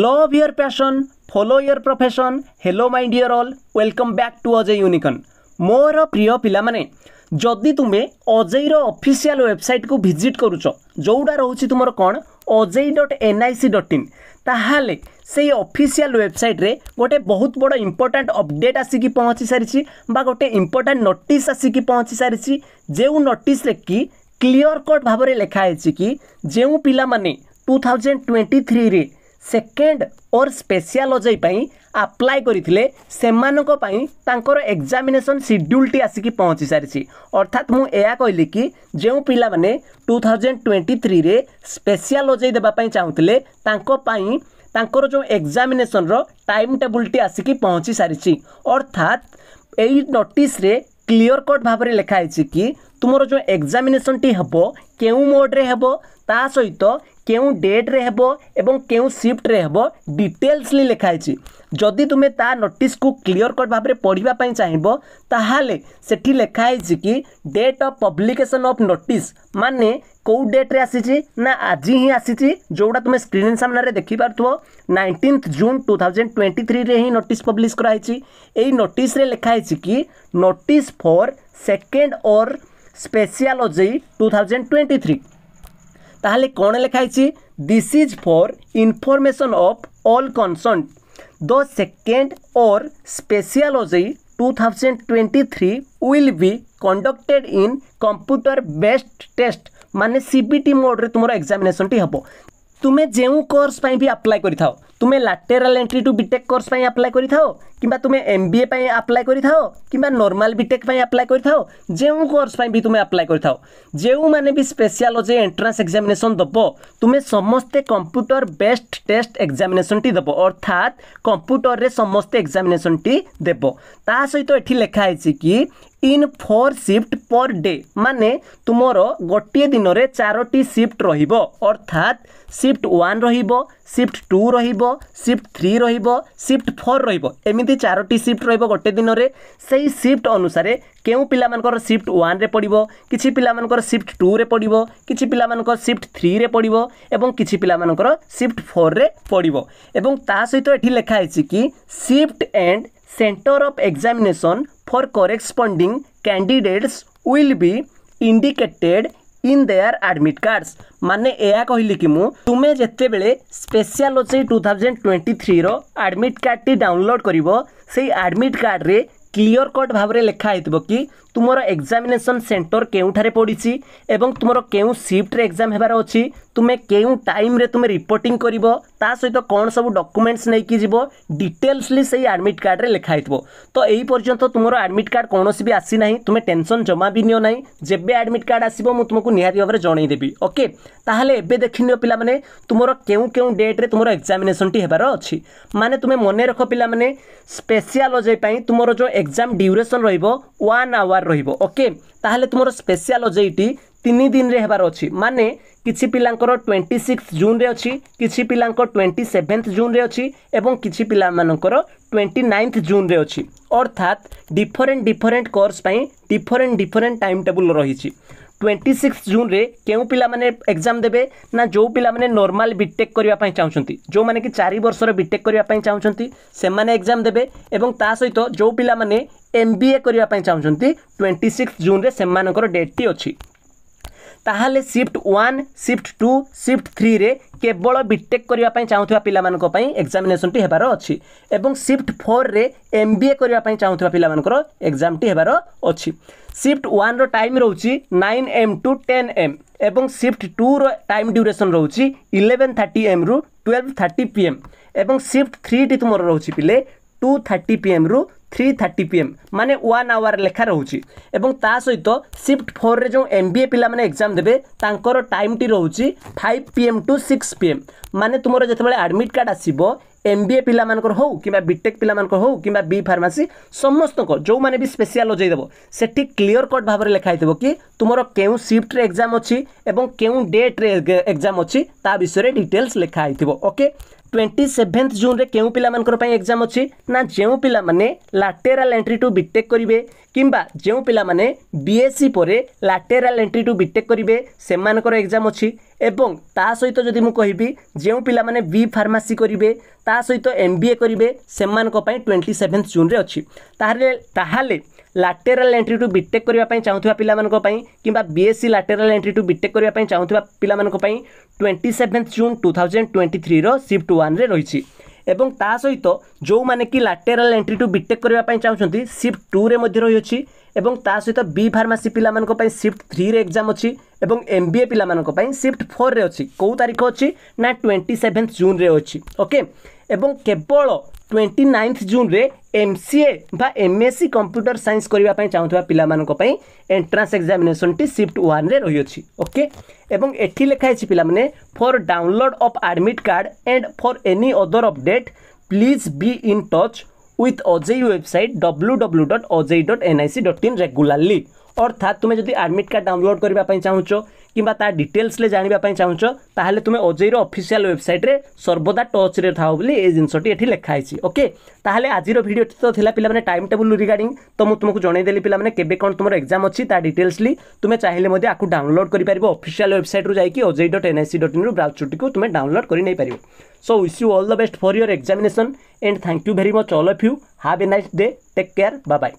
love your passion follow your profession hello my dear all welcome back to Ajay ୟୁନିକନ୍ ମୋର ପ୍ରିୟ ପିଲାମାନେ ଯଦି ତୁମେ ଅଜେଇର ଅଫିସିଆଲ ୱେବସାଇଟ୍କୁ ଭିଜିଟ୍ କରୁଛ ଯେଉଁଟା ରହୁଛି ତୁମର କ'ଣ OJEE dot N I C dot in ତାହେଲେ ସେଇ ଅଫିସିଆଲ ୱେବସାଇଟ୍ରେ ଗୋଟେ ବହୁତ ବଡ଼ ଇମ୍ପୋର୍ଟାଣ୍ଟ ଅପଡ଼େଟ୍ ଆସିକି ପହଞ୍ଚି ସାରିଛି ବା ଗୋଟେ ଇମ୍ପୋର୍ଟାଣ୍ଟ ନୋଟିସ୍ ଆସିକି ପହଞ୍ଚି ସାରିଛି ଯେଉଁ ନୋଟିସ୍ରେ କି କ୍ଲିଅର୍ କଟ୍ ଭାବରେ ଲେଖା ହେଇଛି କି ଯେଉଁ ପିଲାମାନେ ଟୁ ଥାଉଜେଣ୍ଡ ଟ୍ୱେଣ୍ଟି ଥ୍ରୀରେ ସେକେଣ୍ଡ ଓର୍ ସ୍ପେସିଆଲୋଜି ପାଇଁ ଆପ୍ଲାଏ କରିଥିଲେ ସେମାନଙ୍କ ପାଇଁ ତାଙ୍କର ଏକ୍ଜାମିନେସନ୍ ସିଡ୍ୟୁଲ୍ଟି ଆସିକି ପହଞ୍ଚି ସାରିଛି ଅର୍ଥାତ୍ ମୁଁ ଏହା କହିଲି କି ଯେଉଁ ପିଲାମାନେ ଟୁ ଥାଉଜେଣ୍ଡ ଟ୍ୱେଣ୍ଟି ଥ୍ରୀରେ ସ୍ପେସିଆଲୋଜି ଦେବା ପାଇଁ ଚାହୁଁଥିଲେ ତାଙ୍କ ପାଇଁ ତାଙ୍କର ଯେଉଁ ଏକ୍ଜାମିନେସନ୍ର ଟାଇମ୍ ଟେବୁଲ୍ଟି ଆସିକି ପହଞ୍ଚି ସାରିଛି ଅର୍ଥାତ୍ ଏଇ ନୋଟିସ୍ରେ କ୍ଲିଅର କଟ୍ ଭାବରେ ଲେଖା ହେଇଛି କି ତୁମର ଯେଉଁ ଏକ୍ଜାମିନେସନ୍ଟି ହେବ କେଉଁ ମୋଡ଼୍ରେ ହେବ ତା ସହିତ কেউ ডেট্রে হব এবং কেউ সিফ্টরে হব ডিটেলসলি লেখা হয়েছি যদি তুমি তা নোটিসকু ক্লিয়র কট ভাবে পড়া চাইব তাহলে সেটি লেখা হয়েছি কি date of publication of notice মানে কেউ ডেট্রে আসিছি না আজি হি আসিছি যেটা তুমি স্ক্রিন সামনে দেখিপারুথ nineteenth June two thousand twenty থ্রিরে হি নোটিস পব্লিশ করা হয়েছি এই নোটিসে লেখা হয়েছি কি notice for second or special OJEE two thousand twenty three তাহলে কোনে লিখাইছি this is for information of all concern the second or special OJEE 2023 will be conducted in computer based test মানে সিবিটি মোড রে তোমার এক্সামিনেশনটি হবো তুমি যেউ কোর্স পাই বি अप्लाई করি থাও তুমি lateral entry to B Tech course ପାଇଁ ଆପ୍ଲାଏ କରିଥାଅ କିମ୍ବା ତୁମେ ଏମ୍ ବି ଏ ପାଇଁ ଆପ୍ଲାଏ କରିଥାଅ କିମ୍ବା ନର୍ମାଲ ବିଟେକ୍ ପାଇଁ ଆପ୍ଲାଏ କରିଥାଅ ଯେଉଁ କୋର୍ସ ପାଇଁ ବି ତୁମେ ଆପ୍ଲାଏ କରିଥାଅ ଯେଉଁମାନେ ବି ସ୍ପେସିଆଲୋଜି ଏଣ୍ଟ୍ରାନ୍ସ ଏକ୍ଜାମିନେସନ୍ ଦେବ ତୁମେ ସମସ୍ତେ କମ୍ପ୍ୟୁଟର ବେଷ୍ଟ ଟେଷ୍ଟ ଏକ୍ଜାମିନେସନ୍ଟି ଦେବ ଅର୍ଥାତ୍ କମ୍ପ୍ୟୁଟରରେ ସମସ୍ତେ ଏକ୍ଜାମିନେସନ୍ଟି ଦେବ ତା ସହିତ ଏଠି ଲେଖା ହେଇଛି କି in four shift per day ମାନେ ତୁମର ଗୋଟିଏ ଦିନରେ ଚାରୋଟି ସିଫ୍ଟ ରହିବ ଅର୍ଥାତ୍ ସିଫ୍ଟ ୱାନ୍ ରହିବ ସିଫ୍ଟ ଟୁ ରହିବ ସିଫ୍ଟ ଥ୍ରୀ ରହିବ ସିଫ୍ଟ ଫୋର୍ ରହିବ ଏମିତି ଚାରୋଟି ସିଫ୍ଟ ରହିବ ଗୋଟେ ଦିନରେ ସେଇ ସିଫ୍ଟ ଅନୁସାରେ କେଉଁ ପିଲାମାନଙ୍କର ସିଫ୍ଟ ୱାନ୍ରେ ପଡ଼ିବ କିଛି ପିଲାମାନଙ୍କର ସିଫ୍ଟ ଟୁରେ ପଡ଼ିବ କିଛି ପିଲାମାନଙ୍କର ସିଫ୍ଟ ଥ୍ରୀରେ ପଡ଼ିବ ଏବଂ କିଛି ପିଲାମାନଙ୍କର ସିଫ୍ଟ ଫୋର୍ରେ ପଡ଼ିବ ଏବଂ ତା ସହିତ ଏଠି ଲେଖା ହେଇଛି କି shift and centre of examination for corresponding candidates will be indicated in their admit cards ମାନେ ଏହା କହିଲି କି ମୁଁ ତୁମେ ଯେତେବେଳେ ସ୍ପେଶିଆଲୋଜି ଟୁ ଥାଉଜେଣ୍ଡ ଟ୍ୱେଣ୍ଟି ଥ୍ରୀର ଆଡ଼ମିଟ୍ କାର୍ଡ଼ଟି ଡାଉନଲୋଡ଼୍ କରିବ ସେଇ ଆଡ଼ମିଟ୍ କାର୍ଡ଼ରେ କ୍ଲିଅର କଟ୍ ଭାବରେ ଲେଖା ହେଇଥିବ କି ତୁମର ଏକ୍ଜାମିନେସନ୍ ସେଣ୍ଟର କେଉଁଠାରେ ପଡ଼ିଛି ଏବଂ ତୁମର କେଉଁ ସିଫ୍ଟରେ ଏକ୍ଜାମ୍ ହେବାର ଅଛି ତୁମେ କେଉଁ ଟାଇମ୍ରେ ତୁମେ ରିପୋର୍ଟିଂ କରିବ ତା ସହିତ କ'ଣ ସବୁ ଡକୁମେଣ୍ଟସ୍ ନେଇକି ଯିବ ଡିଟେଲ୍ସଲି ସେଇ ଆଡ଼ମିଟ୍ କାର୍ଡ଼ରେ ଲେଖା ହେଇଥିବ ତ ଏଇ ପର୍ଯ୍ୟନ୍ତ ତୁମର ଆଡ଼ମିଟ୍ କାର୍ଡ଼ କୌଣସି ବି ଆସିନାହିଁ ତୁମେ ଟେନସନ୍ ଜମା ବି ନିଅ ନାହିଁ ଯେବେ ଆଡ଼ମିଟ୍ କାର୍ଡ଼ ଆସିବ ମୁଁ ତୁମକୁ ନିହାତି ଭାବରେ ଜଣାଇଦେବି ଓକେ ତାହେଲେ ଏବେ ଦେଖିନିଅ ପିଲାମାନେ ତୁମର କେଉଁ କେଉଁ ଡେଟ୍ରେ ତୁମର ଏକ୍ଜାମିନେସନ୍ଟି ହେବାର ଅଛି ମାନେ ତୁମେ ମନେ ରଖ ପିଲାମାନେ ସ୍ପେସିଆଲୋଜି ପାଇଁ ତୁମର ଯେଉଁ ଏକ୍ଜାମ୍ ଡ୍ୟୁରେସନ୍ ରହିବ ୱାନ୍ ଆୱାର୍ ରହିବ ଓକେ ତାହେଲେ ତୁମର ସ୍ପେସିଆଲୋଜିଟି ତିନି ଦିନରେ ହେବାର ଅଛି ମାନେ କିଛି ପିଲାଙ୍କର ଟ୍ୱେଣ୍ଟି ସିକ୍ସ ଜୁନ୍ରେ ଅଛି କିଛି ପିଲାଙ୍କ ଟ୍ୱେଣ୍ଟି ସେଭେନ୍ଥ ଜୁନ୍ରେ ଅଛି ଏବଂ କିଛି ପିଲାମାନଙ୍କର ଟ୍ୱେଣ୍ଟି ନାଇନ୍ଥ ଜୁନ୍ରେ ଅଛି ଅର୍ଥାତ୍ ଡିଫରେଣ୍ଟ ଡିଫରେଣ୍ଟ କୋର୍ସ ପାଇଁ ଡିଫରେଣ୍ଟ ଡିଫରେଣ୍ଟ ଟାଇମ୍ ଟେବୁଲ୍ ରହିଛି ଟ୍ୱେଣ୍ଟି ସିକ୍ସ ଜୁନ୍ରେ କେଉଁ ପିଲାମାନେ ଏକ୍ଜାମ୍ ଦେବେ ନା ଯେଉଁ ପିଲାମାନେ ନର୍ମାଲ୍ ବିଟେକ୍ କରିବା ପାଇଁ ଚାହୁଁଛନ୍ତି ଯେଉଁମାନେ କି ଚାରି ବର୍ଷର ବିଟେକ୍ କରିବା ପାଇଁ ଚାହୁଁଛନ୍ତି ସେମାନେ ଏକ୍ଜାମ୍ ଦେବେ ଏବଂ ତା ସହିତ ଯେଉଁ ପିଲାମାନେ ଏମ୍ ବି ଏ କରିବା ପାଇଁ ଚାହୁଁଛନ୍ତି ଟ୍ୱେଣ୍ଟି ସିକ୍ସ ଜୁନ୍ରେ ସେମାନଙ୍କର ଡେଟ୍ଟି ଅଛି তাহলে shift one shift two shift ଥ୍ରୀରେ କେବଳ ବିଟେକ୍ କରିବା ପାଇଁ ଚାହୁଁଥିବା ପିଲାମାନଙ୍କ ପାଇଁ ଏକ୍ଜାମିନେସନ୍ଟି ହେବାର ଅଛି ଏବଂ ସିଫ୍ଟ ଫୋର୍ରେ ଏମ୍ ବି ଏ କରିବା ପାଇଁ ଚାହୁଁଥିବା ପିଲାମାନଙ୍କର ଏକ୍ଜାମ୍ଟି ହେବାର ଅଛି ସିଫ୍ଟ ୱାନ୍ର ଟାଇମ୍ ରହୁଛି nine AM to ten AM ଏବଂ ସିଫ୍ଟ ଟୁର ଟାଇମ୍ ଡ୍ୟୁରେସନ୍ ରହୁଛି ଇଲେଭେନ୍ ଥାର୍ଟି ଏମ୍ରୁ ଟୁଏଲ୍ଭ ଥାର୍ଟି ପି ଏମ୍ ଏବଂ ସିଫ୍ଟ ଥ୍ରୀଟି ତୁମର ରହୁଛି ପିଲେ ଟୁ ଥାର୍ଟି ପି ଏମ୍ରୁ থ্রি থার্টি পি এମ୍ ମାନେ ୱାନ୍ ଆୱାର୍ ଲେଖା ରହୁଛି ଏବଂ ତା ସହିତ ସିଫ୍ଟ ଫୋର୍ରେ ଯେଉଁ ଏମ୍ ବି ଏ ପିଲାମାନେ ଏକ୍ଜାମ୍ ଦେବେ ତାଙ୍କର ଟାଇମ୍ଟି ରହୁଛି five P M to six P M ମାନେ ତୁମର ଯେତେବେଳେ ଆଡ଼ମିଟ୍ କାର୍ଡ଼ ଆସିବ ଏମ୍ ବି ଏ ପିଲାମାନଙ୍କର ହେଉ କିମ୍ବା ବିଟେକ୍ ପିଲାମାନଙ୍କର ହେଉ କିମ୍ବା ବି ଫାର୍ମାସି ସମସ୍ତଙ୍କ ଯେଉଁମାନେ ବି ସ୍ପେସିଆଲ୍ ଲଜେଇ ଦେବ ସେଠି କ୍ଲିଅର୍ କଟ୍ ଭାବରେ ଲେଖା ହେଇଥିବ କି ତୁମର କେଉଁ ସିଫ୍ଟରେ ଏକ୍ଜାମ୍ ଅଛି ଏବଂ କେଉଁ ଡେଟ୍ରେ ଏକ୍ଜାମ୍ ଅଛି ତା ବିଷୟରେ ଡିଟେଲ୍ସ ଲେଖା ହେଇଥିବ ଓକେ ଟ୍ୱେଣ୍ଟି ସେଭେନ୍ଥ ଜୁନ୍ରେ କେଉଁ ପିଲାମାନଙ୍କର ପାଇଁ ଏକ୍ଜାମ୍ ଅଛି ନା ଯେଉଁ ପିଲାମାନେ ଲାଟେରାଲ୍ ଏଣ୍ଟ୍ରି ଟୁ ବିଟେକ୍ କରିବେ କିମ୍ବା ଯେଉଁ ପିଲାମାନେ ବିଏସ୍ସି ପରେ ଲାଟେରାଲ୍ ଏଣ୍ଟ୍ରି ଟୁ ବିଟେକ୍ କରିବେ ସେମାନଙ୍କର ଏକ୍ଜାମ୍ ଅଛି ଏବଂ ତା ସହିତ ଯଦି ମୁଁ କହିବି ଯେଉଁ ପିଲାମାନେ ବି ଫାର୍ମାସି କରିବେ ତା ସହିତ ଏମ୍ ବି ଏ କରିବେ ସେମାନଙ୍କ ପାଇଁ ଟ୍ୱେଣ୍ଟି ସେଭେନ୍ଥ ଜୁନ୍ରେ ଅଛି ତାହେଲେ ତାହେଲେ ଲାଟେରାଲ ଏଣ୍ଟ୍ରି ଟୁ ବିଟେକ୍ କରିବା ପାଇଁ ଚାହୁଁଥିବା ପିଲାମାନଙ୍କ ପାଇଁ କିମ୍ବା B BSc lateral entry to BTech କରିବା ପାଇଁ ଚାହୁଁଥିବା ପିଲାମାନଙ୍କ ପାଇଁ twenty seventh June two thousand twenty ଥ୍ରୀର ସିଫ୍ଟ ୱାନ୍ରେ ରହିଛି ଏବଂ ତା ସହିତ ଯେଉଁମାନେ କି ଲାଟେରାଲ ଏଣ୍ଟ୍ରି ଟୁ ବିଟେକ୍ କରିବା ପାଇଁ ଚାହୁଁଛନ୍ତି ସିଫ୍ଟ ଟୁରେ ମଧ୍ୟ ରହିଅଛି ଏବଂ ତା ସହିତ ବି ଫାର୍ମାସି ପିଲାମାନଙ୍କ ପାଇଁ ସିଫ୍ଟ ଥ୍ରୀରେ ଏକ୍ଜାମ୍ ଅଛି ଏବଂ ଏମ୍ ବି ଏ ପିଲାମାନଙ୍କ ପାଇଁ ସିଫ୍ଟ ଫୋର୍ରେ ଅଛି କେଉଁ ତାରିଖ ଅଛି ନା ଟ୍ୱେଣ୍ଟି ସେଭେନ୍ ଜୁନ୍ରେ ଅଛି ଓକେ এবং কেবল ଟ୍ୱେଣ୍ଟି ନାଇନ୍ଥ ଜୁନ୍ରେ ଏମ୍ ସି ଏ ବା M S C computer science କରିବା ପାଇଁ ଚାହୁଁଥିବା ପିଲାମାନଙ୍କ ପାଇଁ ଏଣ୍ଟ୍ରାନ୍ସ ଏକ୍ଜାମିନେସନ୍ଟି ସିଫ୍ଟ ୱାନ୍ରେ ରହିଅଛି ଓକେ ଏବଂ ଏଠି ଲେଖା ହେଇଛି ପିଲାମାନେ for download of admit card and for any other update please be in touch with OJEE website W W dot OJEE dot NIC dot in regularly অর্থাৎ তুমি যদি আডমিট কার্ড ডাউনলোড করা চাহুছ কিংবা তা ডিটেলসলে জাঁয়া চাহুছ তাহলে তুমি অজয়র অফিসিয়াল ওয়েবসাইট্রে সর্বদা টচ্রে থাও বলে এই জিনিসটি এটি লেখা হয়েছি ওকে তাহলে আজির ভিডিওটি তো লা পিলামানে টাইম টেবুল রিগার্ডিং তো মু তোমাকে জনাইদেলি পিলামানে কেবে কোন তোমার এক্সাম অছি তা ডিটেলসলি তুমি চাইলে মধ্যে আকু ডাউনলোড করে পারিব অফিসিয়াল ওয়েবসাইট্রু যাইকি OJEE dot NIC dot in ব্রাউচরটিকে তুমি ডাউনলোড করে নেই পারিব so wish you all the best for your examination and thank you very much all of you have a nice day take care বা বাই